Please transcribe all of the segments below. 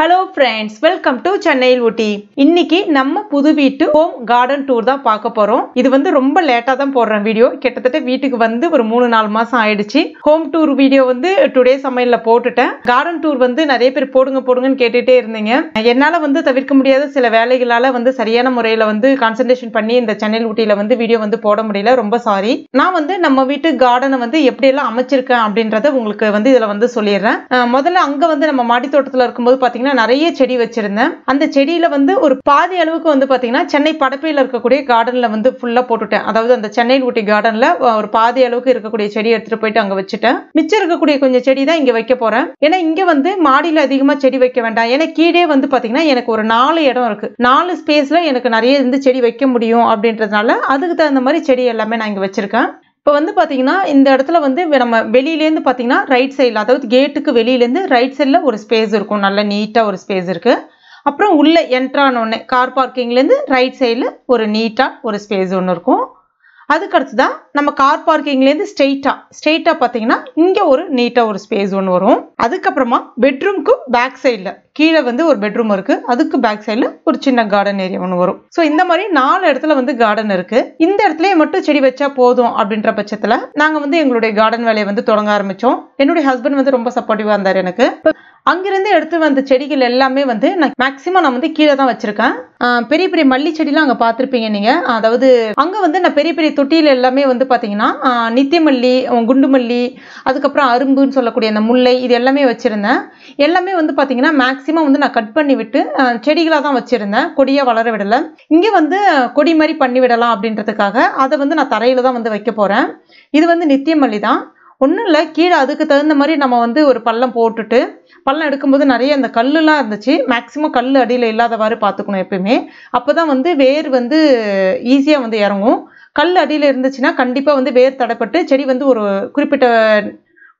hello friends welcome to சென்னையில் ஊட்டி இன்னைக்கு நம்ம புது வீட்டு ஹோம் கார்டன் டூர் தான் பார்க்க போறோம் இது வந்து ரொம்ப லேட்டாக தான் போடுறேன் வீடியோ கிட்டத்தட்ட வீட்டுக்கு வந்து ஒரு மூணு நாலு மாசம் ஆயிடுச்சு ஹோம் டூர் வீடியோ வந்து டுடே சமையல போட்டுட்டேன் கார்டன் டூர் வந்து நிறைய பேர் போடுங்க போடுங்கன்னு கேட்டுட்டே இருந்தீங்க என்னால வந்து தவிர்க்க முடியாத சில வேலைகளால வந்து சரியான முறையில வந்து கான்சன்ட்ரேஷன் பண்ணி இந்த சென்னையில் ஊட்டியில வந்து வீடியோ வந்து போட முடியல ரொம்ப சாரி நான் வந்து நம்ம வீட்டு கார்டனை வந்து எப்படி எல்லாம் அமைச்சிருக்கேன் அப்படின்றத உங்களுக்கு வந்து இதுல வந்து சொல்லிடுறேன் முதல்ல அங்க வந்து நம்ம மாடி தோட்டத்தில் இருக்கும்போது பாத்தீங்கன்னா பார்த்தீங்கன்னா நிறைய செடி வச்சிருந்தேன் அந்த செடியில் வந்து ஒரு பாதி அளவுக்கு வந்து பார்த்தீங்கன்னா சென்னை படப்பையில் இருக்கக்கூடிய கார்டனில் வந்து ஃபுல்லாக போட்டுட்டேன் அதாவது அந்த சென்னை ஊட்டி கார்டனில் ஒரு பாதி அளவுக்கு இருக்கக்கூடிய செடி எடுத்துகிட்டு போயிட்டு அங்கே வச்சுட்டேன் மிச்சம் இருக்கக்கூடிய கொஞ்சம் செடி தான் இங்கே வைக்க போகிறேன் ஏன்னா இங்கே வந்து மாடியில் அதிகமாக செடி வைக்க வேண்டாம் ஏன்னா கீழே வந்து பார்த்தீங்கன்னா எனக்கு ஒரு நாலு இடம் இருக்குது நாலு ஸ்பேஸில் எனக்கு நிறைய வந்து செடி வைக்க முடியும் அப்படின்றதுனால அதுக்கு தகுந்த மாதிரி செடி எல்லாமே நான் இங்கே வச்சுருக்கேன் இப்போ வந்து பார்த்தீங்கன்னா இந்த இடத்துல வந்து நம்ம வெளியிலேருந்து பார்த்தீங்கன்னா ரைட் சைடில் அதாவது கேட்டுக்கு வெளியிலேருந்து ரைட் சைடில் ஒரு ஸ்பேஸ் இருக்கும் நல்ல நீட்டாக ஒரு ஸ்பேஸ் இருக்குது அப்புறம் உள்ளே என்ட்ரானோடனே கார் பார்க்கிங்லேருந்து ரைட் சைடில் ஒரு நீட்டாக ஒரு ஸ்பேஸ் ஒன்று இருக்கும் அதுக்கடுத்து தான் நம்ம கார் பார்க்கிங்லேருந்து ஸ்ட்ரெயிட்டாக ஸ்ட்ரெயிட்டாக பார்த்தீங்கன்னா இங்கே ஒரு நீட்டாக ஒரு ஸ்பேஸ் ஒன்று வரும் அதுக்கப்புறமா பெட்ரூம்க்கு பேக் சைடில் கீழே வந்து ஒரு பெட்ரூம் இருக்குது அதுக்கு பேக் சைடில் ஒரு சின்ன கார்டன் ஏரியா ஒன்று வரும் ஸோ இந்த மாதிரி நாலு இடத்துல வந்து கார்டன் இருக்குது இந்த இடத்துல மட்டும் செடி வச்சா போதும் அப்படின்ற பட்சத்தில் நாங்கள் வந்து எங்களுடைய கார்டன் வேலையை வந்து தொடங்க ஆரம்பித்தோம் என்னுடைய ஹஸ்பண்ட் வந்து ரொம்ப சப்போர்ட்டிவாக இருந்தார் எனக்கு அங்கிருந்து எடுத்து வந்த செடிகள் எல்லாமே வந்து நான் மேக்சிமம் நான் வந்து கீழே தான் வச்சிருக்கேன் பெரிய பெரிய மல்லி செடிலாம் அங்கே பார்த்துருப்பீங்க நீங்கள் அதாவது அங்கே வந்து நான் பெரிய பெரிய தொட்டியில் எல்லாமே வந்து பார்த்திங்கன்னா நித்தியமல்லி குண்டு மல்லி அதுக்கப்புறம் அரும்புன்னு சொல்லக்கூடிய அந்த முல்லை இது எல்லாமே வச்சுருந்தேன் எல்லாமே வந்து பார்த்திங்கன்னா மேக்ஸிமம் வந்து நான் கட் பண்ணி விட்டு செடிகளாக தான் வச்சுருந்தேன் கொடியாக வளர விடலை இங்கே வந்து கொடி மாதிரி பண்ணி விடலாம் அப்படின்றதுக்காக அதை வந்து நான் தரையில் தான் வந்து வைக்க போகிறேன் இது வந்து நித்தியமல்லி தான் ஒன்றும் இல்லை கீழே அதுக்கு தகுந்த மாதிரி நம்ம வந்து ஒரு பள்ளம் போட்டுட்டு பள்ளம் எடுக்கும்போது நிறைய அந்த கல்லுலாம் இருந்துச்சு மேக்ஸிமம் கல் அடியில் இல்லாதவாறு பார்த்துக்கணும் எப்பயுமே அப்போ தான் வந்து வேர் வந்து ஈஸியாக வந்து இறங்கும் கல் அடியில் இருந்துச்சுன்னா கண்டிப்பாக வந்து வேர் தடைப்பட்டு செடி வந்து ஒரு குறிப்பிட்ட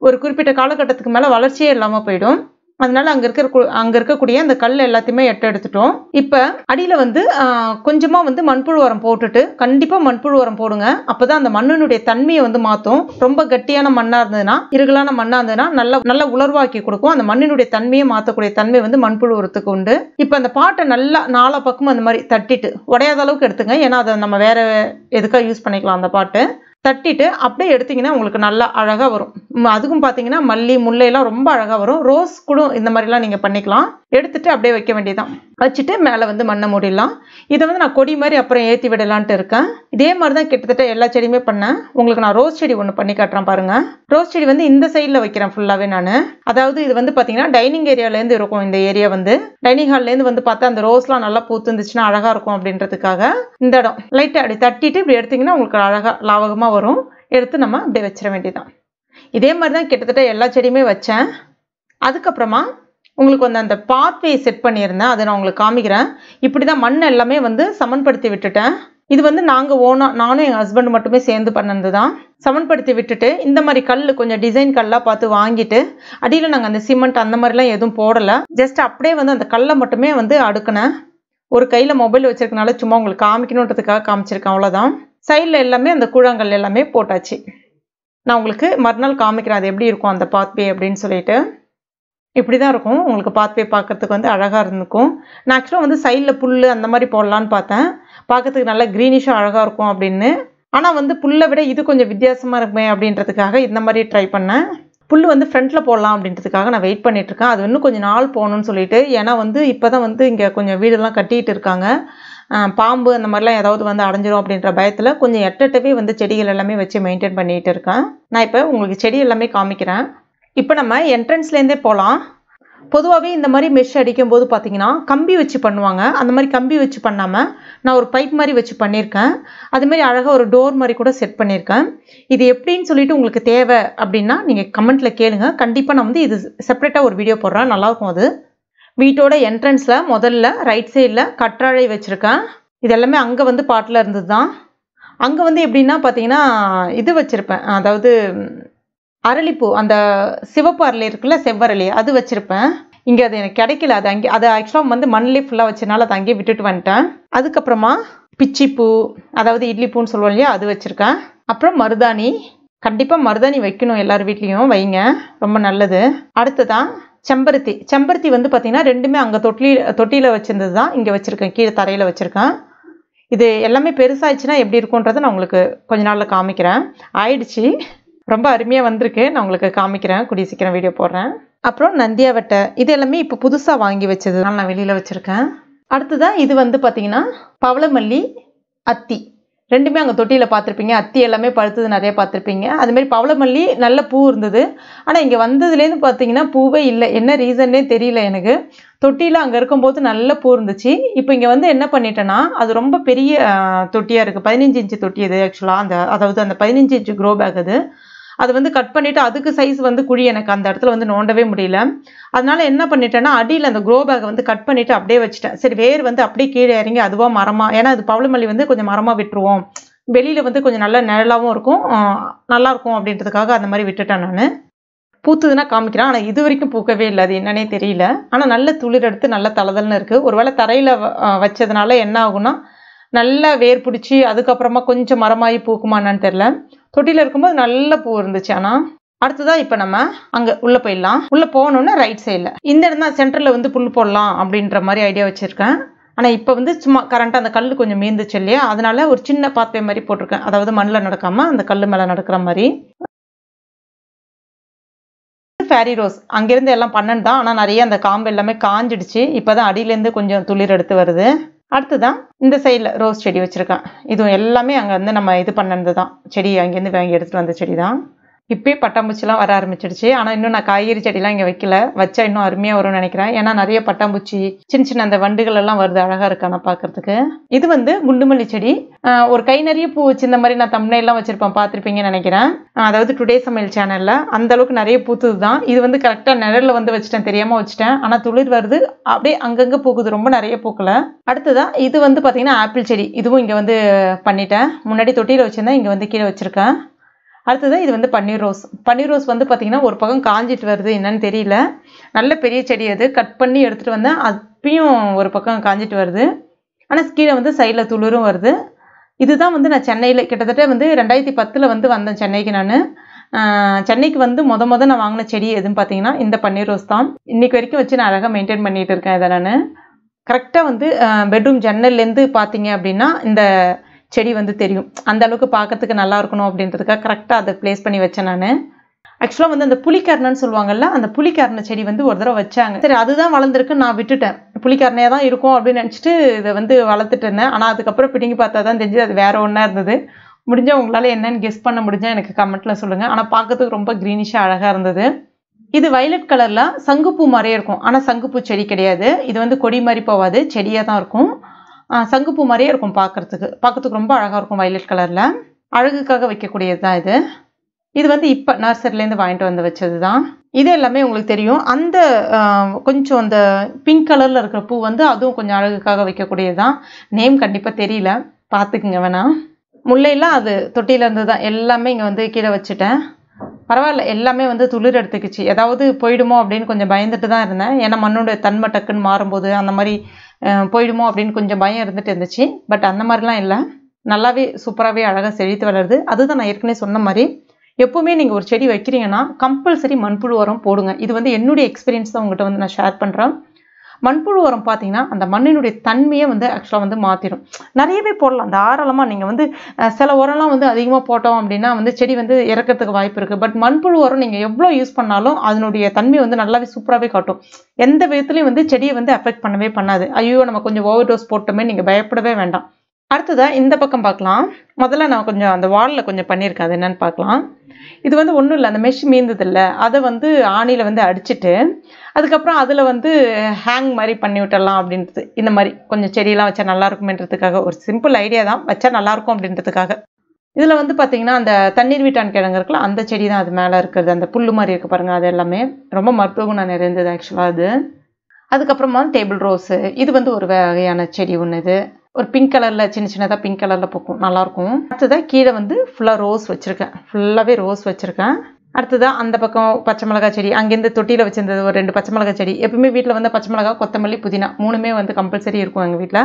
ஒரு குறிப்பிட்ட காலகட்டத்துக்கு மேலே வளர்ச்சியே இல்லாமல் போயிடும் அதனால அங்கே இருக்கிற அங்கே இருக்கக்கூடிய அந்த கல் எல்லாத்தையுமே எட்ட எடுத்துட்டோம் இப்போ அடியில் வந்து கொஞ்சமாக வந்து மண்புழு உரம் போட்டுட்டு கண்டிப்பாக மண்புழு உரம் போடுங்க அப்போ தான் அந்த மண்ணினுடைய தன்மையை வந்து மாற்றும் ரொம்ப கட்டியான மண்ணாக இருந்ததுன்னா இருகலான மண்ணாக இருந்ததுன்னா நல்லா நல்லா உலர்வாக்கி கொடுக்கும் அந்த மண்ணினுடைய தன்மையை மாற்றக்கூடிய தன்மை வந்து மண்புழு உரத்துக்கு உண்டு இப்போ அந்த பாட்டை நல்லா நாலா பக்கமும் அந்த மாதிரி தட்டிட்டு உடையாத அளவுக்கு எடுத்துங்க ஏன்னா அதை நம்ம வேற எதுக்காக யூஸ் பண்ணிக்கலாம் அந்த பாட்டு தட்டிட்டு அப்படியே எடுத்திங்கன்னா உங்களுக்கு நல்லா அழகாக வரும் அதுக்கும் பார்த்தீங்கன்னா மல்லி முல்லையெல்லாம் ரொம்ப அழகாக வரும் ரோஸ் கூட இந்த மாதிரிலாம் நீங்கள் பண்ணிக்கலாம் எடுத்துட்டு அப்படியே வைக்க வேண்டியதான் வச்சுட்டு மேலே வந்து மண்ணை மூடிடலாம் இதை வந்து நான் கொடி மாதிரி அப்புறம் ஏற்றி விடலான்ட்டு இருக்கேன் இதே மாதிரி தான் கிட்டத்தட்ட எல்லா செடியுமே பண்ணேன் உங்களுக்கு நான் ரோஸ் செடி ஒன்று பண்ணி காட்டுறேன் பாருங்கள் ரோஸ் செடி வந்து இந்த சைடில் வைக்கிறேன் ஃபுல்லாகவே நான் அதாவது இது வந்து பார்த்தீங்கன்னா டைனிங் ஏரியாவிலேருந்து இருக்கும் இந்த ஏரியா வந்து டைனிங் ஹால்லேருந்து வந்து பார்த்தா அந்த ரோஸ்லாம் நல்லா பூத்துருந்துச்சுன்னா அழகாக இருக்கும் அப்படின்றதுக்காக இந்த இடம் லைட்டாக அப்படி தட்டிட்டு இப்படி எடுத்திங்கன்னா உங்களுக்கு அழகாக லாவகமாக அதிகமாக வரும் எடுத்து நம்ம அப்படியே வச்சிட வேண்டியதான் இதே மாதிரி தான் கிட்டத்தட்ட எல்லா செடியுமே வச்சேன் அதுக்கப்புறமா உங்களுக்கு வந்து அந்த பாத்வே செட் பண்ணியிருந்தேன் அதை நான் உங்களுக்கு காமிக்கிறேன் இப்படி தான் மண் எல்லாமே வந்து சமன்படுத்தி விட்டுட்டேன் இது வந்து நாங்கள் ஓனா நானும் எங்கள் ஹஸ்பண்ட் மட்டுமே சேர்ந்து பண்ணது தான் சமன்படுத்தி விட்டுட்டு இந்த மாதிரி கல் கொஞ்சம் டிசைன் கல்லாக பார்த்து வாங்கிட்டு அடியில் நாங்கள் அந்த சிமெண்ட் அந்த மாதிரிலாம் எதுவும் போடலை ஜஸ்ட் அப்படியே வந்து அந்த கல்லை மட்டுமே வந்து அடுக்கினேன் ஒரு கையில் மொபைல் வச்சுருக்கனால சும்மா உங்களுக்கு காமிக்கணுன்றதுக்காக காமிச்சிருக்கேன் அவ்வளோதான் சைடில் எல்லாமே அந்த கூழாங்கல் எல்லாமே போட்டாச்சு நான் உங்களுக்கு மறுநாள் காமிக்கிறேன் அது எப்படி இருக்கும் அந்த பாத்வே அப்படின்னு சொல்லிட்டு இப்படி தான் இருக்கும் உங்களுக்கு பாத்வே பார்க்கறதுக்கு வந்து அழகாக இருந்துக்கும் நான் ஆக்சுவலாக வந்து சைடில் புல் அந்த மாதிரி போடலான்னு பார்த்தேன் பார்க்கறதுக்கு நல்லா க்ரீனிஷாக அழகாக இருக்கும் அப்படின்னு ஆனால் வந்து புல்லை விட இது கொஞ்சம் வித்தியாசமாக இருக்குமே அப்படின்றதுக்காக இந்த மாதிரி ட்ரை பண்ணேன் புல் வந்து ஃப்ரண்ட்டில் போடலாம் அப்படின்றதுக்காக நான் வெயிட் பண்ணிகிட்ருக்கேன் அது இன்னும் கொஞ்சம் நாள் போகணும்னு சொல்லிட்டு ஏன்னா வந்து இப்போ தான் வந்து இங்கே கொஞ்சம் வீடெல்லாம் கட்டிகிட்டு இருக்காங்க பாம்பு அந்த மாதிரிலாம் ஏதாவது வந்து அடைஞ்சிரும் அப்படின்ற பயத்தில் கொஞ்சம் எட்டட்டவே வந்து செடிகள் எல்லாமே வச்சு மெயின்டைன் பண்ணிகிட்டு இருக்கேன் நான் இப்போ உங்களுக்கு செடி எல்லாமே காமிக்கிறேன் இப்போ நம்ம என்ட்ரன்ஸ்லேருந்தே போகலாம் பொதுவாகவே இந்த மாதிரி மெஷ் அடிக்கும் போது பார்த்தீங்கன்னா கம்பி வச்சு பண்ணுவாங்க அந்த மாதிரி கம்பி வச்சு பண்ணாமல் நான் ஒரு பைப் மாதிரி வச்சு பண்ணியிருக்கேன் அதுமாரி அழகாக ஒரு டோர் மாதிரி கூட செட் பண்ணியிருக்கேன் இது எப்படின்னு சொல்லிட்டு உங்களுக்கு தேவை அப்படின்னா நீங்கள் கமெண்ட்டில் கேளுங்கள் கண்டிப்பாக நான் வந்து இது செப்பரேட்டாக ஒரு வீடியோ போடுறேன் நல்லாயிருக்கும் அது வீட்டோட என்ட்ரன்ஸில் முதல்ல ரைட் சைடில் கற்றாழை வச்சுருக்கேன் இது எல்லாமே அங்கே வந்து பாட்டில் இருந்தது தான் அங்கே வந்து எப்படின்னா பார்த்தீங்கன்னா இது வச்சுருப்பேன் அதாவது அரளிப்பூ அந்த சிவப்பு அரளி இருக்குல்ல செவ்வரளி அது வச்சுருப்பேன் இங்கே அது எனக்கு கிடைக்கல அது அங்கே அதை ஆக்சுவலாக வந்து மண்ணிலே ஃபுல்லாக வச்சனால அதை அங்கேயே விட்டுட்டு வந்துட்டேன் அதுக்கப்புறமா பிச்சிப்பூ அதாவது இட்லிப்பூன்னு சொல்லுவோம் இல்லையா அது வச்சுருக்கேன் அப்புறம் மருதாணி கண்டிப்பாக மருதாணி வைக்கணும் எல்லார் வீட்லேயும் வைங்க ரொம்ப நல்லது அடுத்ததான் செம்பருத்தி செம்பருத்தி வந்து பார்த்தீங்கன்னா ரெண்டுமே அங்கே தொட்டி தொட்டியில் வச்சுருந்தது தான் இங்கே வச்சுருக்கேன் கீழே தரையில் வச்சுருக்கேன் இது எல்லாமே பெருசாகிடுச்சுன்னா எப்படி இருக்குன்றதை நான் உங்களுக்கு கொஞ்ச நாளில் காமிக்கிறேன் ஆயிடுச்சு ரொம்ப அருமையாக வந்திருக்கு நான் உங்களுக்கு காமிக்கிறேன் கூடிய சீக்கிரம் வீடியோ போடுறேன் அப்புறம் நந்தியாவட்டை இது எல்லாமே இப்போ புதுசாக வாங்கி வச்சதுனால நான் வெளியில் வச்சுருக்கேன் அடுத்ததான் இது வந்து பார்த்திங்கன்னா பவளமல்லி அத்தி ரெண்டுமே அங்கே தொட்டியில் பார்த்துருப்பீங்க அத்தி எல்லாமே பழுத்தது நிறைய பார்த்துருப்பீங்க அதுமாரி பவளமல்லி நல்ல பூ இருந்தது ஆனால் இங்கே வந்ததுலேருந்து பார்த்தீங்கன்னா பூவே இல்லை என்ன ரீசன்னே தெரியல எனக்கு தொட்டியில் அங்கே இருக்கும்போது நல்ல பூ இருந்துச்சு இப்போ இங்கே வந்து என்ன பண்ணிட்டேன்னா அது ரொம்ப பெரிய தொட்டியாக இருக்குது பதினஞ்சு இன்ச்சு தொட்டி இது ஆக்சுவலாக அந்த அதாவது அந்த பதினஞ்சு இன்ச்சு க்ரோ பேக் அது அது வந்து கட் பண்ணிவிட்டு அதுக்கு சைஸ் வந்து குழி எனக்கு அந்த இடத்துல வந்து நோண்டவே முடியல அதனால என்ன பண்ணிட்டேன்னா அடியில் அந்த க்ரோ பேக்கை வந்து கட் பண்ணிவிட்டு அப்படியே வச்சுட்டேன் சரி வேர் வந்து அப்படியே கீழே இறங்கி அதுவாக மரமாக ஏன்னா அது பவளமல்லி வந்து கொஞ்சம் மரமாக விட்டுருவோம் வெளியில் வந்து கொஞ்சம் நல்ல நிழலாகவும் இருக்கும் நல்லாயிருக்கும் அப்படின்றதுக்காக அந்த மாதிரி விட்டுட்டேன் நான் பூத்துதுன்னா காமிக்கிறேன் ஆனால் இது வரைக்கும் பூக்கவே இல்லை அது என்னன்னே தெரியல ஆனால் நல்ல துளிர் எடுத்து நல்ல தளதல்னு இருக்குது ஒருவேளை தரையில் வச்சதுனால என்ன ஆகும்னா நல்லா வேர் பிடிச்சி அதுக்கப்புறமா கொஞ்சம் மரமாகி பூக்குமானான்னு தெரில தொட்டியில் இருக்கும்போது நல்ல பூ இருந்துச்சு ஆனால் அடுத்ததாக இப்போ நம்ம அங்கே உள்ளே போயிடலாம் உள்ளே போகணுன்னா ரைட் சைடில் இந்த இடம் தான் சென்டரில் வந்து புல் போடலாம் அப்படின்ற மாதிரி ஐடியா வச்சுருக்கேன் ஆனால் இப்போ வந்து சும்மா கரண்ட்டாக அந்த கல் கொஞ்சம் மீந்துச்சு இல்லையா அதனால ஒரு சின்ன பாத்வே மாதிரி போட்டிருக்கேன் அதாவது மண்ணில் நடக்காமல் அந்த கல் மேலே நடக்கிற மாதிரி ஃபேரி ரோஸ் அங்கேருந்து எல்லாம் பன்னெண்டு தான் ஆனால் நிறைய அந்த காம்பு எல்லாமே காஞ்சிடுச்சு இப்போ தான் அடியிலேருந்து கொஞ்சம் துளிர் எடுத்து வருது அடுத்ததான் இந்த சைடில் ரோஸ் செடி வச்சுருக்கேன் இதுவும் எல்லாமே அங்கே வந்து நம்ம இது பண்ணது தான் செடி அங்கேருந்து வாங்கி எடுத்துகிட்டு வந்த செடி தான் இப்பயும் பட்டாம்பூச்சிலாம் வர ஆரம்பிச்சிடுச்சு ஆனால் இன்னும் நான் காய்கறி செடிலாம் இங்கே வைக்கல வச்சா இன்னும் அருமையாக வரும்னு நினைக்கிறேன் ஏன்னா நிறைய பட்டாம்பூச்சி சின்ன சின்ன அந்த வண்டுகள் எல்லாம் வருது அழகாக நான் பார்க்கறதுக்கு இது வந்து குண்டுமல்லி செடி ஒரு கை நிறைய பூ வச்சு இந்த மாதிரி நான் தம்னையெல்லாம் வச்சுருப்பேன் பார்த்துருப்பீங்கன்னு நினைக்கிறேன் அதாவது டுடே சமையல் சேனலில் அந்த அளவுக்கு நிறைய பூத்தது தான் இது வந்து கரெக்டாக நிழலில் வந்து வச்சுட்டேன் தெரியாமல் வச்சுட்டேன் ஆனால் துளிர் வருது அப்படியே அங்கங்கே பூக்குது ரொம்ப நிறைய பூக்கல அடுத்ததான் இது வந்து பார்த்தீங்கன்னா ஆப்பிள் செடி இதுவும் இங்கே வந்து பண்ணிட்டேன் முன்னாடி தொட்டியில் வச்சுருந்தேன் இங்கே வந்து கீழே வச்சுருக்கேன் அடுத்தது இது வந்து பன்னீர் ரோஸ் பன்னீர் ரோஸ் வந்து பார்த்திங்கன்னா ஒரு பக்கம் காஞ்சிட்டு வருது என்னன்னு தெரியல நல்ல பெரிய செடி அது கட் பண்ணி எடுத்துகிட்டு வந்தேன் அப்பயும் ஒரு பக்கம் காஞ்சிட்டு வருது ஆனால் கீழே வந்து சைடில் துளிரும் வருது இதுதான் வந்து நான் சென்னையில் கிட்டத்தட்ட வந்து ரெண்டாயிரத்தி பத்தில் வந்து வந்தேன் சென்னைக்கு நான் சென்னைக்கு வந்து மொத மொதல் நான் வாங்கின செடி எதுன்னு பார்த்தீங்கன்னா இந்த பன்னீர் ரோஸ் தான் இன்றைக்கி வரைக்கும் வச்சு நான் அழகாக மெயின்டைன் பண்ணிகிட்டு இருக்கேன் இதை நான் கரெக்டாக வந்து பெட்ரூம் ஜன்னல்லேருந்து பார்த்தீங்க அப்படின்னா இந்த செடி வந்து தெரியும் அந்த அளவுக்கு பார்க்கறதுக்கு நல்லா இருக்கணும் அப்படின்றதுக்காக கரெக்டாக அதை ப்ளேஸ் பண்ணி வச்சேன் நான் ஆக்சுவலாக வந்து அந்த புளிக்கரணன்னு சொல்லுவாங்கல்ல அந்த புளிக்கரண செடி வந்து ஒரு தடவை வச்சாங்க சரி அதுதான் வளர்ந்துருக்கு நான் விட்டுட்டேன் புளிக்கரணையாக தான் இருக்கும் அப்படின்னு நினச்சிட்டு இதை வந்து வளர்த்துட்டு இருந்தேன் ஆனால் அதுக்கப்புறம் பிடிங்கி பார்த்தா தான் தெரிஞ்சு அது வேறு ஒன்றா இருந்தது முடிஞ்சால் உங்களால் என்னென்னு கெஸ் பண்ண முடிஞ்சால் எனக்கு கமெண்ட்டில் சொல்லுங்கள் ஆனால் பார்க்கறதுக்கு ரொம்ப க்ரீனிஷாக அழகாக இருந்தது இது வயலட் கலரில் சங்குப்பூ மாதிரியே இருக்கும் ஆனால் சங்குப்பூ செடி கிடையாது இது வந்து கொடி மாதிரி போகாது செடியாக தான் இருக்கும் சங்குப்பூ மாதிரியே இருக்கும் பார்க்குறதுக்கு பார்க்கறதுக்கு ரொம்ப அழகாக இருக்கும் வயலட் கலரில் அழகுக்காக வைக்கக்கூடியது தான் இது இது வந்து இப்போ நர்சரிலேருந்து வாங்கிட்டு வந்து வச்சது தான் இது எல்லாமே உங்களுக்கு தெரியும் அந்த கொஞ்சம் அந்த பிங்க் கலரில் இருக்கிற பூ வந்து அதுவும் கொஞ்சம் அழகுக்காக வைக்கக்கூடியது தான் நேம் கண்டிப்பாக தெரியல பார்த்துக்குங்க வேணாம் முல்லையெல்லாம் அது தொட்டியிலேருந்து தான் எல்லாமே இங்கே வந்து கீழே வச்சுட்டேன் பரவாயில்ல எல்லாமே வந்து துளிர் எடுத்துக்கிச்சு ஏதாவது போயிடுமோ அப்படின்னு கொஞ்சம் பயந்துட்டு தான் இருந்தேன் ஏன்னா மண்ணோட தன்மை டக்குன்னு மாறும்போது அந்த மாதிரி போயிடுமோ அப்படின்னு கொஞ்சம் பயம் இருந்துட்டு இருந்துச்சு பட் அந்த மாதிரிலாம் இல்லை நல்லாவே சூப்பராகவே அழகாக செழித்து வளருது அதுதான் நான் ஏற்கனவே சொன்ன மாதிரி எப்போவுமே நீங்கள் ஒரு செடி வைக்கிறீங்கன்னா கம்பல்சரி மண்புழு உரம் போடுங்க இது வந்து என்னுடைய எக்ஸ்பீரியன்ஸ் தான் உங்கள்கிட்ட வந்து நான் ஷேர் பண்ணுறேன் மண்புழு உரம் பார்த்தீங்கன்னா அந்த மண்ணினுடைய தன்மையை வந்து ஆக்சுவலாக வந்து மாற்றிடும் நிறையவே போடலாம் தாராளமாக நீங்கள் வந்து சில உரம்லாம் வந்து அதிகமாக போட்டோம் அப்படின்னா வந்து செடி வந்து இறக்கிறதுக்கு வாய்ப்பு இருக்குது பட் மண்புழு உரம் நீங்கள் எவ்வளோ யூஸ் பண்ணாலும் அதனுடைய தன்மை வந்து நல்லாவே சூப்பராகவே காட்டும் எந்த விதத்துலையும் வந்து செடியை வந்து அஃபெக்ட் பண்ணவே பண்ணாது ஐயோ நம்ம கொஞ்சம் ஓவர் டோஸ் போட்டோமே நீங்கள் பயப்படவே வேண்டாம் அடுத்ததாக இந்த பக்கம் பார்க்கலாம் முதல்ல நான் கொஞ்சம் அந்த வாலில் கொஞ்சம் பண்ணியிருக்கேன் அது என்னென்னு பார்க்கலாம் இது வந்து ஒன்றும் இல்லை அந்த மெஷ் மீந்ததில்ல அதை வந்து ஆணியில் வந்து அடிச்சுட்டு அதுக்கப்புறம் அதில் வந்து ஹேங் மாதிரி பண்ணி விட்டுடலாம் அப்படின்றது இந்த மாதிரி கொஞ்சம் செடியெல்லாம் வச்சா நல்லாயிருக்குமேன்றதுக்காக ஒரு சிம்பிள் ஐடியா தான் வச்சா நல்லாயிருக்கும் அப்படின்றதுக்காக இதில் வந்து பார்த்திங்கன்னா அந்த தண்ணீர் வீட்டான் கிழங்கு இருக்குல்ல அந்த செடி தான் அது மேலே இருக்கிறது அந்த புல் மாதிரி இருக்குது பாருங்கள் அது எல்லாமே ரொம்ப மருத்துவ குணம் நிறைந்தது ஆக்சுவலாக அது அதுக்கப்புறமா டேபிள் ரோஸு இது வந்து ஒரு வகையான செடி ஒன்று இது ஒரு பிங்க் கலரில் சின்ன சின்னதாக பிங்க் கலரில் பூக்கும் நல்லாயிருக்கும் அடுத்ததாக கீழே வந்து ஃபுல்லாக ரோஸ் வச்சுருக்கேன் ஃபுல்லாகவே ரோஸ் வச்சுருக்கேன் அடுத்ததாக அந்த பக்கம் பச்சை மிளகா செடி அங்கேருந்து தொட்டியில் வச்சுருந்தது ஒரு ரெண்டு பச்சை மிளகா செடி எப்பவுமே வீட்டில் வந்து பச்சை மிளகா கொத்தமல்லி புதினா மூணுமே வந்து கம்பல்சரி இருக்கும் எங்கள் வீட்டில்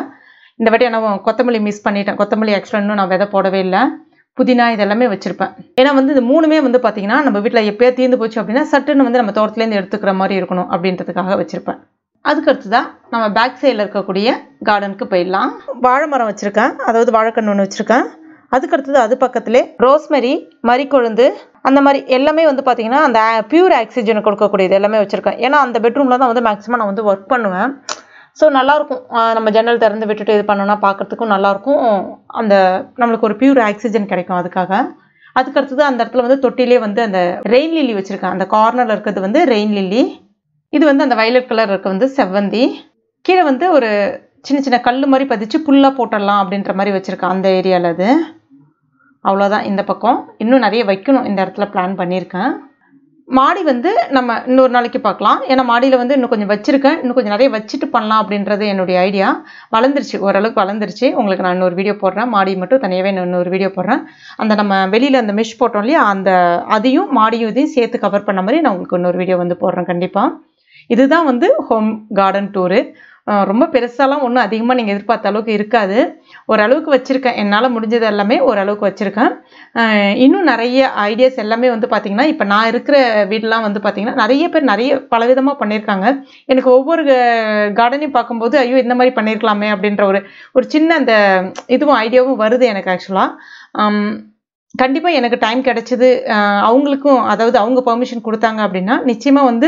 இந்த வாட்டி ஆனால் கொத்தமல்லி மிஸ் பண்ணிட்டேன் கொத்தமல்லி ஆக்சுவலாக இன்னும் நான் விதை போடவே இல்லை புதினா இதெல்லாமே வச்சுருப்பேன் ஏன்னா வந்து இந்த மூணுமே வந்து பார்த்திங்கன்னா நம்ம வீட்டில் எப்போயா தீர்ந்து போச்சு அப்படின்னா சட்டுன்னு வந்து நம்ம தோட்டத்துலேருந்து எடுத்துக்கிற மாதிரி இருக்கணும் அப்படின்றதுக்காக வச்சுருப்பேன் அதுக்கடுத்து தான் நம்ம பேக் சைடில் இருக்கக்கூடிய கார்டனுக்கு போயிடலாம் வாழை மரம் வச்சுருக்கேன் அதாவது வாழைக்கன்று ஒன்று வச்சுருக்கேன் அதுக்கடுத்தது அது பக்கத்துலேயே ரோஸ்மெரி கொழுந்து அந்த மாதிரி எல்லாமே வந்து பார்த்திங்கன்னா அந்த பியூர் ஆக்சிஜனை கொடுக்கக்கூடியது எல்லாமே வச்சுருக்கேன் ஏன்னா அந்த பெட்ரூமில் தான் வந்து மேக்ஸிமம் நான் வந்து ஒர்க் பண்ணுவேன் ஸோ நல்லாயிருக்கும் நம்ம ஜன்னல் திறந்து விட்டுட்டு இது பண்ணோன்னா பார்க்குறதுக்கும் நல்லாயிருக்கும் அந்த நம்மளுக்கு ஒரு பியூர் ஆக்சிஜன் கிடைக்கும் அதுக்காக அதுக்கடுத்தது அந்த இடத்துல வந்து தொட்டிலே வந்து அந்த ரெயின் லில்லி வச்சுருக்கேன் அந்த கார்னரில் இருக்கிறது வந்து ரெயின் லில்லி இது வந்து அந்த வயலட் கலர் இருக்க வந்து செவ்வந்தி கீழே வந்து ஒரு சின்ன சின்ன கல் மாதிரி பதிச்சு புல்லாக போட்டுடலாம் அப்படின்ற மாதிரி வச்சுருக்கேன் அந்த ஏரியாவில் அது அவ்வளோதான் இந்த பக்கம் இன்னும் நிறைய வைக்கணும் இந்த இடத்துல பிளான் பண்ணியிருக்கேன் மாடி வந்து நம்ம இன்னொரு நாளைக்கு பார்க்கலாம் ஏன்னா மாடியில் வந்து இன்னும் கொஞ்சம் வச்சுருக்கேன் இன்னும் கொஞ்சம் நிறைய வச்சுட்டு பண்ணலாம் அப்படின்றது என்னுடைய ஐடியா வளர்ந்துருச்சு ஓரளவுக்கு வளர்ந்துருச்சு உங்களுக்கு நான் இன்னொரு வீடியோ போடுறேன் மாடி மட்டும் தனியாகவே இன்னும் இன்னொரு வீடியோ போடுறேன் அந்த நம்ம வெளியில் அந்த மிஷ் போட்டோம் இல்லையா அந்த அதையும் மாடியும் இதையும் சேர்த்து கவர் பண்ண மாதிரி நான் உங்களுக்கு இன்னொரு வீடியோ வந்து போடுறேன் கண்டிப்பாக இதுதான் வந்து ஹோம் கார்டன் டூரு ரொம்ப பெருசாலாம் ஒன்றும் அதிகமாக நீங்கள் எதிர்பார்த்த அளவுக்கு இருக்காது ஓரளவுக்கு வச்சுருக்கேன் என்னால் முடிஞ்சது எல்லாமே ஓரளவுக்கு வச்சுருக்கேன் இன்னும் நிறைய ஐடியாஸ் எல்லாமே வந்து பார்த்திங்கன்னா இப்போ நான் இருக்கிற வீடெலாம் வந்து பார்த்திங்கன்னா நிறைய பேர் நிறைய பலவிதமாக பண்ணியிருக்காங்க எனக்கு ஒவ்வொரு கார்டனையும் பார்க்கும்போது ஐயோ இந்த மாதிரி பண்ணியிருக்கலாமே அப்படின்ற ஒரு ஒரு சின்ன அந்த இதுவும் ஐடியாவும் வருது எனக்கு ஆக்சுவலாக கண்டிப்பாக எனக்கு டைம் கிடைச்சிது அவங்களுக்கும் அதாவது அவங்க பெர்மிஷன் கொடுத்தாங்க அப்படின்னா நிச்சயமாக வந்து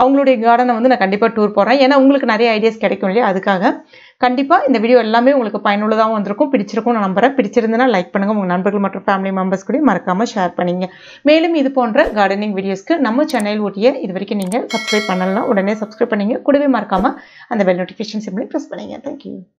அவங்களுடைய கார்டனை வந்து நான் கண்டிப்பாக டூர் போகிறேன் ஏன்னா உங்களுக்கு நிறைய ஐடியாஸ் கிடைக்கும் இல்லையா அதுக்காக கண்டிப்பாக இந்த வீடியோ எல்லாமே உங்களுக்கு பயனுள்ளதாகவும் வந்திருக்கும் பிடிச்சிருக்கும் நான் நம்புகிறேன் பிடிச்சிருந்தனா லைக் பண்ணுங்கள் உங்கள் நண்பர்கள் மற்றும் ஃபேமிலி மெம்பர்ஸ் கூட மறக்காமல் ஷேர் பண்ணிங்க மேலும் இது போன்ற கார்டனிங் வீடியோஸ்க்கு நம்ம சேனல் ஓட்டிய இது வரைக்கும் நீங்கள் சப்ஸ்கிரைப் பண்ணலாம் உடனே சப்ஸ்கிரைப் பண்ணிங்க கூடவே மறக்காமல் அந்த பெல் நோட்டிஃபிகேஷன் சிம்லையும் ப்ரெஸ் பண்ணிங்க தேங்க்யூ